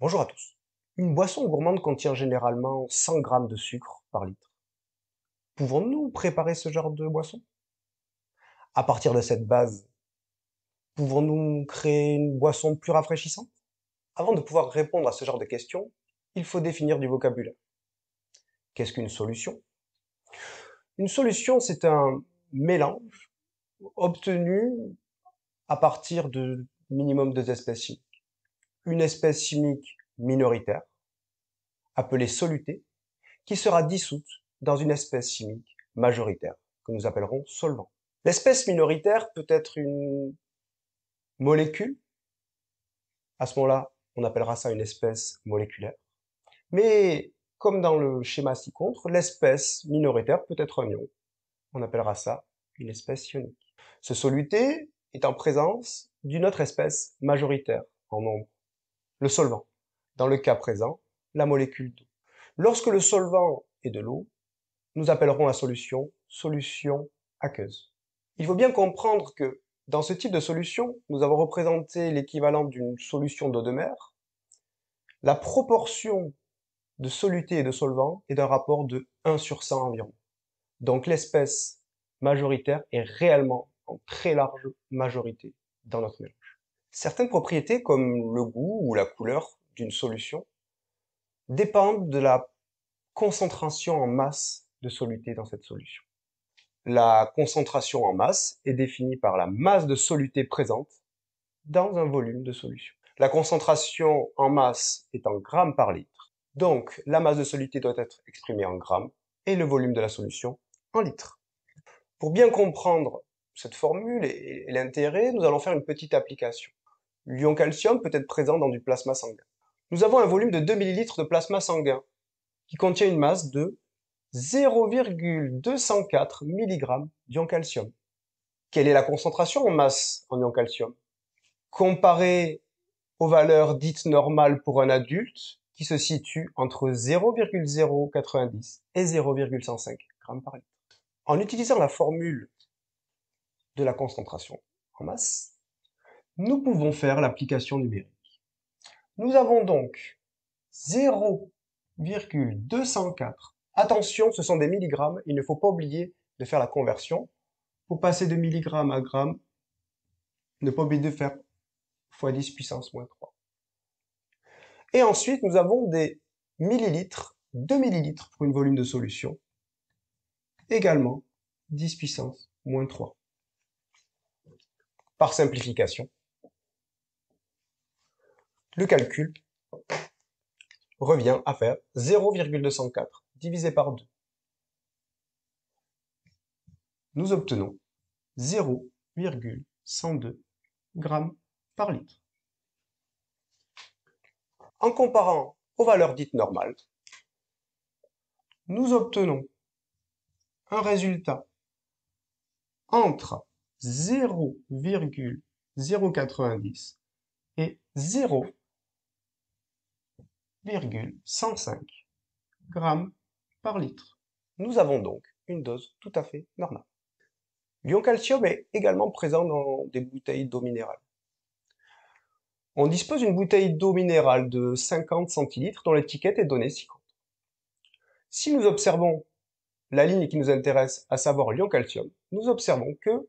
Bonjour à tous. Une boisson gourmande contient généralement 100 grammes de sucre par litre. Pouvons-nous préparer ce genre de boisson À partir de cette base, pouvons-nous créer une boisson plus rafraîchissante Avant de pouvoir répondre à ce genre de questions, il faut définir du vocabulaire. Qu'est-ce qu'une solution Une solution, c'est un mélange obtenu à partir de minimum deux espèces une espèce chimique minoritaire, appelée soluté, qui sera dissoute dans une espèce chimique majoritaire, que nous appellerons solvant. L'espèce minoritaire peut être une molécule. À ce moment-là, on appellera ça une espèce moléculaire. Mais comme dans le schéma ci-contre, l'espèce minoritaire peut être un ion. On appellera ça une espèce ionique. Ce soluté est en présence d'une autre espèce majoritaire en nombre, le solvant. Dans le cas présent, la molécule d'eau. Lorsque le solvant est de l'eau, nous appellerons la solution solution aqueuse. Il faut bien comprendre que dans ce type de solution, nous avons représenté l'équivalent d'une solution d'eau de mer. La proportion de soluté et de solvant est d'un rapport de 1 sur 100 environ. Donc l'espèce majoritaire est réellement en très large majorité dans notre mélange. Certaines propriétés, comme le goût ou la couleur d'une solution, dépendent de la concentration en masse de soluté dans cette solution. La concentration en masse est définie par la masse de soluté présente dans un volume de solution. La concentration en masse est en grammes par litre. Donc, la masse de soluté doit être exprimée en grammes et le volume de la solution en litres. Pour bien comprendre cette formule et l'intérêt, nous allons faire une petite application. L'ion calcium peut être présent dans du plasma sanguin. Nous avons un volume de 2 ml de plasma sanguin qui contient une masse de 0,204 mg d'ion calcium. Quelle est la concentration en masse en ion calcium Comparée aux valeurs dites normales pour un adulte, qui se situe entre 0,090 et 0,105 g par litre. En utilisant la formule de la concentration en masse, nous pouvons faire l'application numérique. Nous avons donc 0,204. Attention, ce sont des milligrammes, il ne faut pas oublier de faire la conversion. Pour passer de milligrammes à grammes, ne pas oublier de faire x 10 puissance moins 3. Et ensuite, nous avons des millilitres, 2 millilitres pour une volume de solution, également 10 puissance moins 3. Par simplification, le calcul revient à faire 0,204 divisé par 2. Nous obtenons 0,102 g par litre. En comparant aux valeurs dites normales, nous obtenons un résultat entre 0,090 et 0 105 grammes par litre. Nous avons donc une dose tout à fait normale. L'ion calcium est également présent dans des bouteilles d'eau minérale. On dispose d'une bouteille d'eau minérale de 50 centilitres dont l'étiquette est donnée ci contre. Si nous observons la ligne qui nous intéresse, à savoir l'ion calcium, nous observons que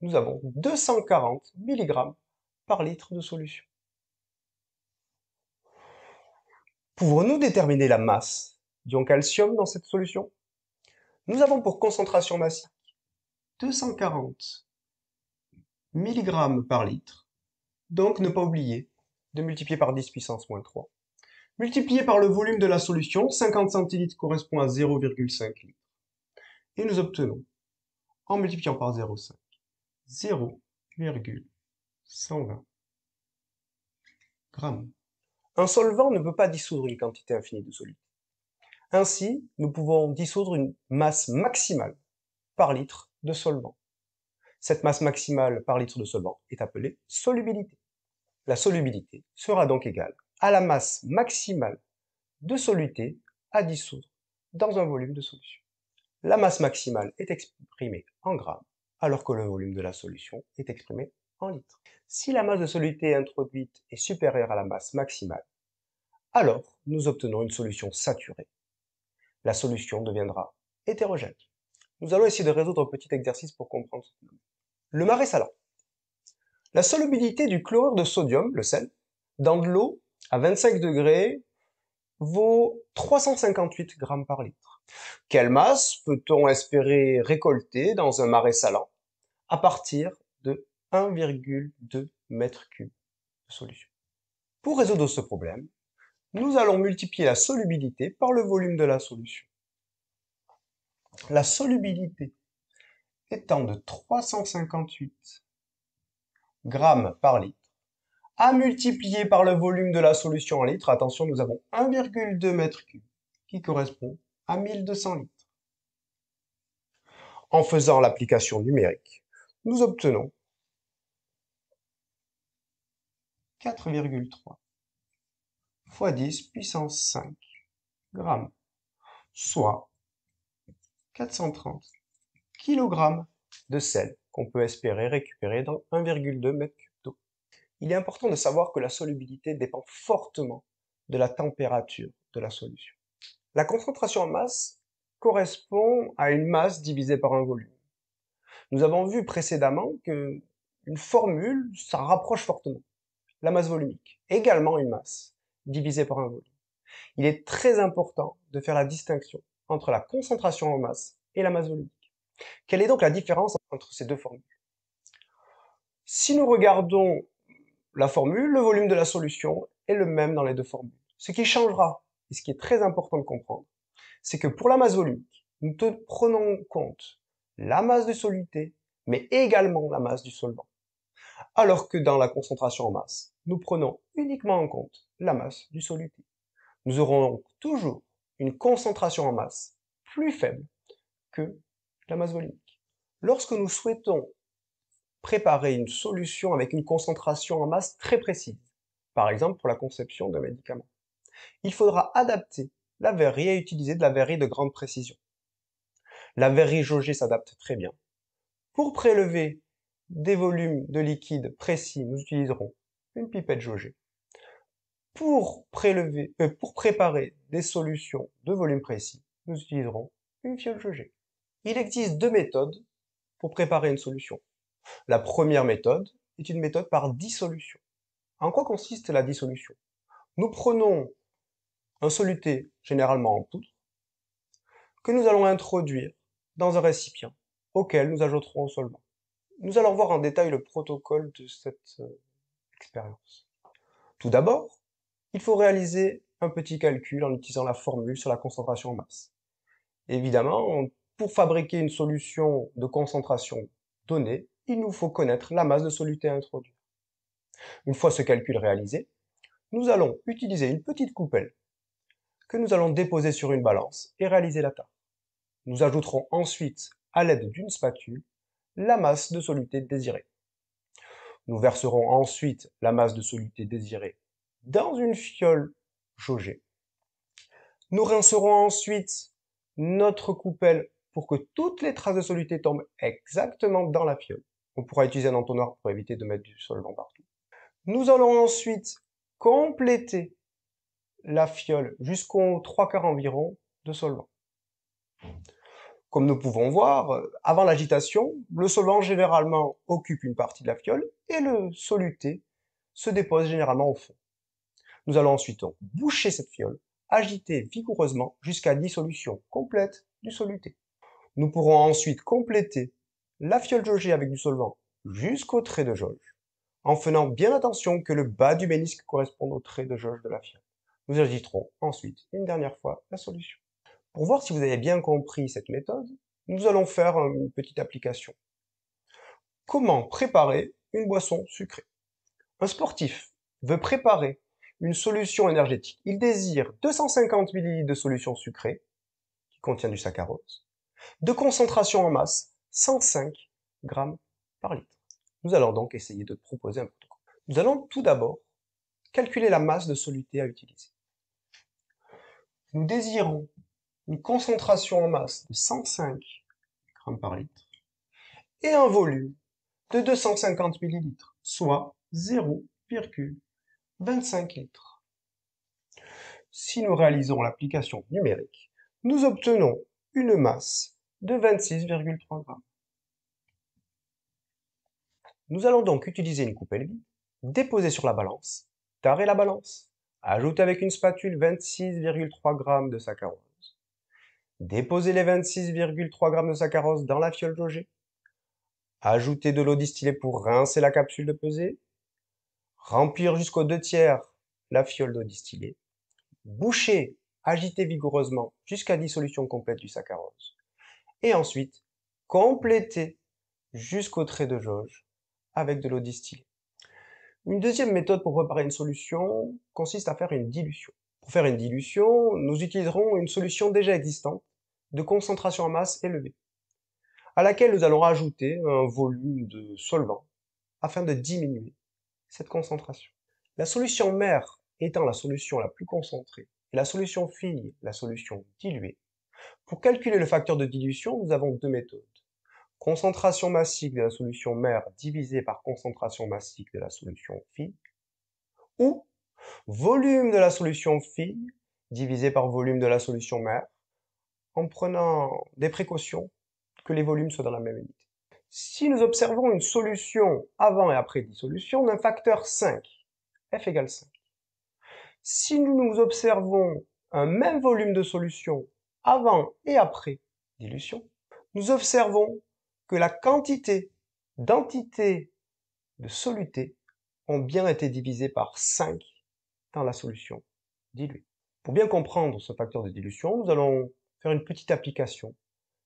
nous avons 240 mg par litre de solution. Pouvons-nous déterminer la masse d'ion calcium dans cette solution Nous avons pour concentration massique 240 mg par litre, donc ne pas oublier de multiplier par 10 puissance moins 3, multiplié par le volume de la solution, 50 centilitres correspond à 0,5 litres, et nous obtenons, en multipliant par 0,5, 0,120 grammes. Un solvant ne peut pas dissoudre une quantité infinie de solide. Ainsi, nous pouvons dissoudre une masse maximale par litre de solvant. Cette masse maximale par litre de solvant est appelée solubilité. La solubilité sera donc égale à la masse maximale de soluté à dissoudre dans un volume de solution. La masse maximale est exprimée en grammes, alors que le volume de la solution est exprimé si la masse de soluté introduite est supérieure à la masse maximale, alors nous obtenons une solution saturée. La solution deviendra hétérogène. Nous allons essayer de résoudre un petit exercice pour comprendre ce phénomène. Le marais salant. La solubilité du chlorure de sodium, le sel, dans de l'eau à 25 degrés vaut 358 grammes par litre. Quelle masse peut-on espérer récolter dans un marais salant à partir 1,2 m3 de solution. Pour résoudre ce problème, nous allons multiplier la solubilité par le volume de la solution. La solubilité étant de 358 grammes par litre, à multiplier par le volume de la solution en litres, attention, nous avons 1,2 m3 qui correspond à 1200 litres. En faisant l'application numérique, nous obtenons 4,3 x 10 puissance 5 g, soit 430 kg de sel qu'on peut espérer récupérer dans 1,2 m d'eau. Il est important de savoir que la solubilité dépend fortement de la température de la solution. La concentration en masse correspond à une masse divisée par un volume. Nous avons vu précédemment que une formule, ça rapproche fortement la masse volumique, également une masse, divisée par un volume. Il est très important de faire la distinction entre la concentration en masse et la masse volumique. Quelle est donc la différence entre ces deux formules Si nous regardons la formule, le volume de la solution est le même dans les deux formules. Ce qui changera, et ce qui est très important de comprendre, c'est que pour la masse volumique, nous prenons en compte la masse de soluté, mais également la masse du solvant alors que dans la concentration en masse, nous prenons uniquement en compte la masse du soluté. Nous aurons donc toujours une concentration en masse plus faible que la masse volumique. Lorsque nous souhaitons préparer une solution avec une concentration en masse très précise, par exemple pour la conception d'un médicament, il faudra adapter la verrerie et utiliser de la verrerie de grande précision. La verrerie jaugée s'adapte très bien. Pour prélever des volumes de liquide précis, nous utiliserons une pipette jaugée. Pour, prélever, euh, pour préparer des solutions de volume précis, nous utiliserons une fiole jaugée. Il existe deux méthodes pour préparer une solution. La première méthode est une méthode par dissolution. En quoi consiste la dissolution Nous prenons un soluté généralement en poudre que nous allons introduire dans un récipient auquel nous ajouterons un solvant nous allons voir en détail le protocole de cette euh, expérience. Tout d'abord, il faut réaliser un petit calcul en utilisant la formule sur la concentration en masse. Évidemment, pour fabriquer une solution de concentration donnée, il nous faut connaître la masse de soluté à introduire. Une fois ce calcul réalisé, nous allons utiliser une petite coupelle que nous allons déposer sur une balance et réaliser la table. Nous ajouterons ensuite, à l'aide d'une spatule, la masse de soluté désirée. Nous verserons ensuite la masse de soluté désirée dans une fiole jaugée. Nous rincerons ensuite notre coupelle pour que toutes les traces de soluté tombent exactement dans la fiole. On pourra utiliser un entonnoir pour éviter de mettre du solvant partout. Nous allons ensuite compléter la fiole jusqu'aux trois quarts environ de solvant. Comme nous pouvons voir, euh, avant l'agitation, le solvant généralement occupe une partie de la fiole et le soluté se dépose généralement au fond. Nous allons ensuite boucher cette fiole, agiter vigoureusement jusqu'à dissolution complète du soluté. Nous pourrons ensuite compléter la fiole jaugée avec du solvant jusqu'au trait de jauge, en faisant bien attention que le bas du ménisque corresponde au trait de jauge de la fiole. Nous agiterons ensuite une dernière fois la solution. Pour voir si vous avez bien compris cette méthode, nous allons faire euh, une petite application. Comment préparer une boisson sucrée Un sportif veut préparer une solution énergétique. Il désire 250 ml de solution sucrée, qui contient du saccharose, de concentration en masse, 105 g par litre. Nous allons donc essayer de proposer un protocole. Nous allons tout d'abord calculer la masse de soluté à utiliser. Nous désirons une concentration en masse de 105 g par litre et un volume de 250 millilitres, soit 0,25 litres. Si nous réalisons l'application numérique, nous obtenons une masse de 26,3 g. Nous allons donc utiliser une coupelle vide, déposer sur la balance, tarer la balance, ajouter avec une spatule 26,3 g de saccharose déposez les 26,3 g de saccharose dans la fiole jaugée, Ajouter de l'eau distillée pour rincer la capsule de pesée, remplir jusqu'aux deux tiers la fiole d'eau distillée, boucher, agiter vigoureusement jusqu'à dissolution complète du saccharose, et ensuite compléter jusqu'au trait de jauge avec de l'eau distillée. Une deuxième méthode pour préparer une solution consiste à faire une dilution. Pour faire une dilution, nous utiliserons une solution déjà existante de concentration en masse élevée, à laquelle nous allons rajouter un volume de solvant afin de diminuer cette concentration. La solution mère étant la solution la plus concentrée et la solution fille la solution diluée, pour calculer le facteur de dilution, nous avons deux méthodes. Concentration massique de la solution mère divisée par concentration massique de la solution fille, ou volume de la solution fille divisé par volume de la solution mère, en prenant des précautions que les volumes soient dans la même unité. Si nous observons une solution avant et après dissolution d'un facteur 5, F égale 5, si nous observons un même volume de solution avant et après dilution, nous observons que la quantité d'entités de soluté ont bien été divisées par 5 dans la solution diluée. Pour bien comprendre ce facteur de dilution, nous allons faire une petite application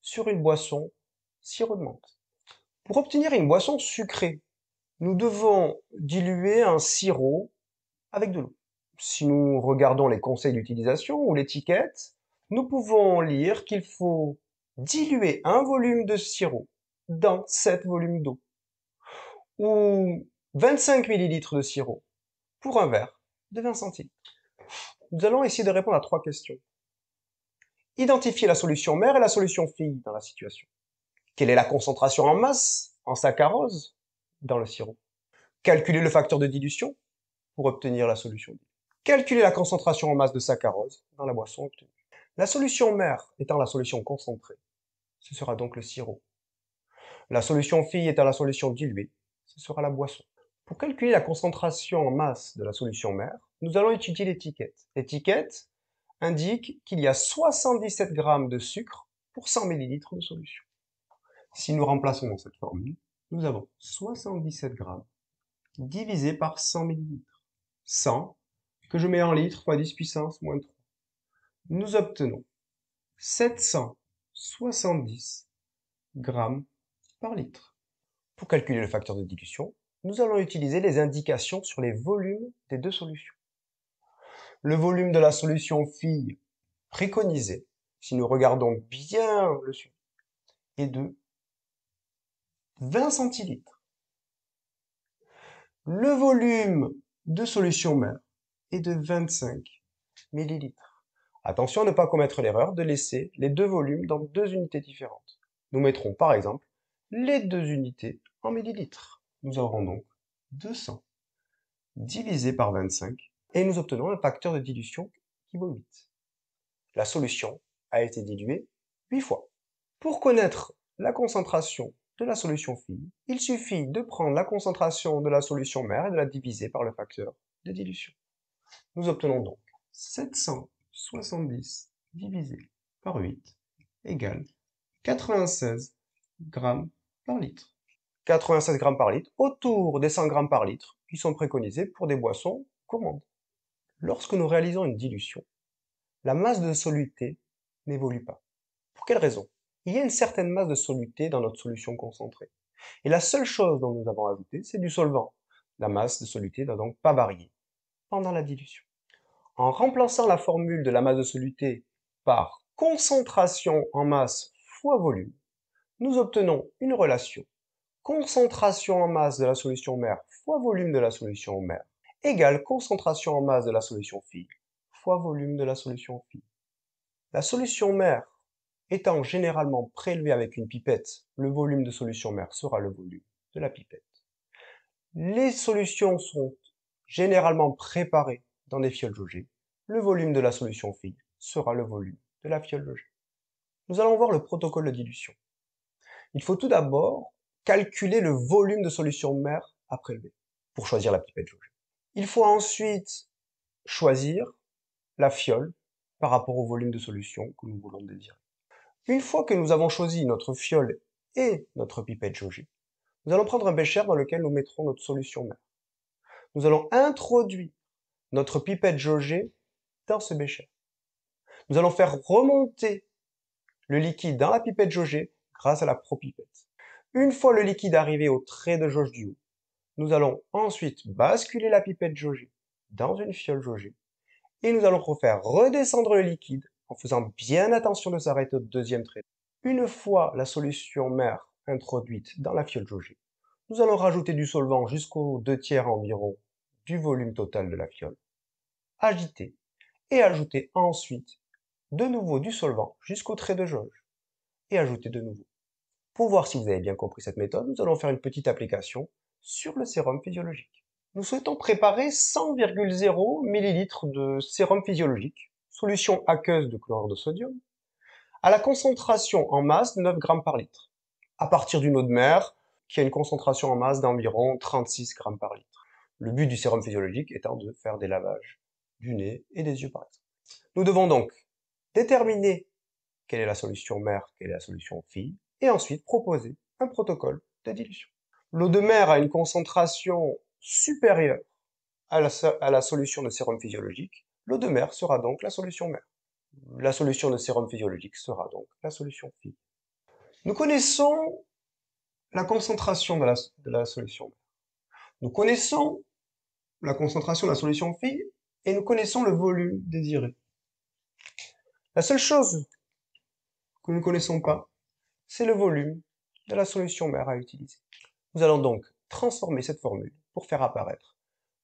sur une boisson sirop de menthe. Pour obtenir une boisson sucrée, nous devons diluer un sirop avec de l'eau. Si nous regardons les conseils d'utilisation ou l'étiquette, nous pouvons lire qu'il faut diluer un volume de sirop dans 7 volumes d'eau ou 25 millilitres de sirop pour un verre de 20 centimes. Nous allons essayer de répondre à trois questions identifier la solution mère et la solution fille dans la situation. Quelle est la concentration en masse, en saccharose, dans le sirop Calculer le facteur de dilution pour obtenir la solution. Calculer la concentration en masse de saccharose dans la boisson obtenue. La solution mère étant la solution concentrée, ce sera donc le sirop. La solution fille étant la solution diluée, ce sera la boisson. Pour calculer la concentration en masse de la solution mère, nous allons étudier l'étiquette. L'étiquette, indique qu'il y a 77 grammes de sucre pour 100 millilitres de solution. Si nous remplaçons dans cette formule, nous avons 77 grammes divisé par 100 millilitres. 100, que je mets en litres fois 10 puissance moins 3. Nous obtenons 770 grammes par litre. Pour calculer le facteur de dilution, nous allons utiliser les indications sur les volumes des deux solutions le volume de la solution fille préconisée, si nous regardons bien le sujet, est de 20 centilitres. Le volume de solution mère est de 25 millilitres. Attention à ne pas commettre l'erreur de laisser les deux volumes dans deux unités différentes. Nous mettrons par exemple les deux unités en millilitres. Nous aurons donc 200 divisé par 25 et nous obtenons un facteur de dilution qui vaut 8. La solution a été diluée 8 fois. Pour connaître la concentration de la solution fille, il suffit de prendre la concentration de la solution mère et de la diviser par le facteur de dilution. Nous obtenons donc 770 divisé par 8 égale 96 g par litre. 96 grammes par litre, autour des 100 grammes par litre, qui sont préconisés pour des boissons courantes. Lorsque nous réalisons une dilution, la masse de soluté n'évolue pas. Pour quelle raison Il y a une certaine masse de soluté dans notre solution concentrée. Et la seule chose dont nous avons ajouté, c'est du solvant. La masse de soluté n'a donc pas varié pendant la dilution. En remplaçant la formule de la masse de soluté par concentration en masse fois volume, nous obtenons une relation concentration en masse de la solution mère fois volume de la solution mère égale concentration en masse de la solution fille fois volume de la solution fille. La solution mère étant généralement prélevée avec une pipette, le volume de solution mère sera le volume de la pipette. Les solutions sont généralement préparées dans des fioles jaugées. Le volume de la solution fille sera le volume de la fiole jaugée. Nous allons voir le protocole de dilution. Il faut tout d'abord calculer le volume de solution mère à prélever pour choisir la pipette jaugée. Il faut ensuite choisir la fiole par rapport au volume de solution que nous voulons désirer. Une fois que nous avons choisi notre fiole et notre pipette jaugée, nous allons prendre un bécher dans lequel nous mettrons notre solution mère. Nous allons introduire notre pipette jaugée dans ce bécher. Nous allons faire remonter le liquide dans la pipette jaugée grâce à la propipette. Une fois le liquide arrivé au trait de jauge du haut, nous allons ensuite basculer la pipette jaugée dans une fiole jaugée et nous allons refaire redescendre le liquide en faisant bien attention de s'arrêter au deuxième trait. Une fois la solution mère introduite dans la fiole jaugée, nous allons rajouter du solvant jusqu'aux deux tiers environ du volume total de la fiole, agiter et ajouter ensuite de nouveau du solvant jusqu'au trait de jauge et ajouter de nouveau. Pour voir si vous avez bien compris cette méthode, nous allons faire une petite application sur le sérum physiologique. Nous souhaitons préparer 100,0 ml de sérum physiologique, solution aqueuse de chlorure de sodium, à la concentration en masse de 9 g par litre, à partir d'une eau de mer qui a une concentration en masse d'environ 36 g par litre. Le but du sérum physiologique étant de faire des lavages du nez et des yeux par exemple. Nous devons donc déterminer quelle est la solution mère, quelle est la solution fille, et ensuite proposer un protocole de dilution. L'eau de mer a une concentration supérieure à la, solution de sérum physiologique. L'eau de mer sera donc la solution mère. La solution de sérum physiologique sera donc la solution phi. Nous connaissons la concentration de la, solution mère. solution Nous connaissons la concentration de la solution phi et nous connaissons le volume désiré. La seule chose que nous ne connaissons pas, c'est le volume de la solution mère à utiliser. Nous allons donc transformer cette formule pour faire apparaître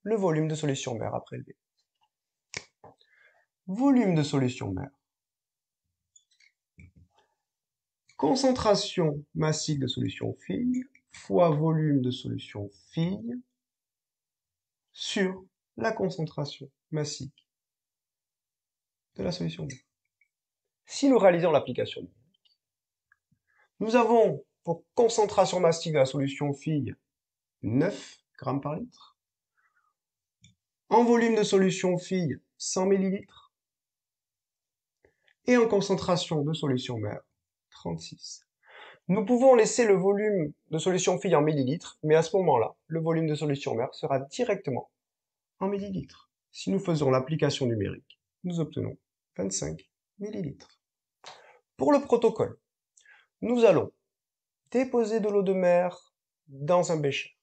le volume de solution mère le B. Volume de solution mère. Concentration massique de solution fille fois volume de solution fille sur la concentration massique de la solution mère. Si nous réalisons l'application, nous avons pour concentration mastique de la solution fille, 9 grammes par litre. En volume de solution fille, 100 mL, Et en concentration de solution mère, 36. Nous pouvons laisser le volume de solution fille en millilitres, mais à ce moment-là, le volume de solution mère sera directement en millilitres. Si nous faisons l'application numérique, nous obtenons 25 millilitres. Pour le protocole, nous allons déposer de l'eau de mer dans un bécher,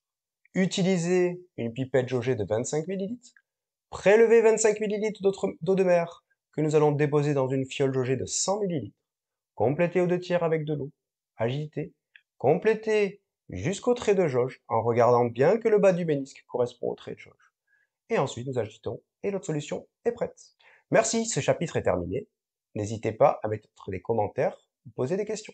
utiliser une pipette jaugée de 25 ml, prélever 25 ml d'eau de mer que nous allons déposer dans une fiole jaugée de 100 ml, compléter au deux tiers avec de l'eau, agiter, compléter jusqu'au trait de jauge en regardant bien que le bas du ménisque correspond au trait de jauge. Et ensuite nous agitons et notre solution est prête. Merci, ce chapitre est terminé. N'hésitez pas à mettre des commentaires ou poser des questions.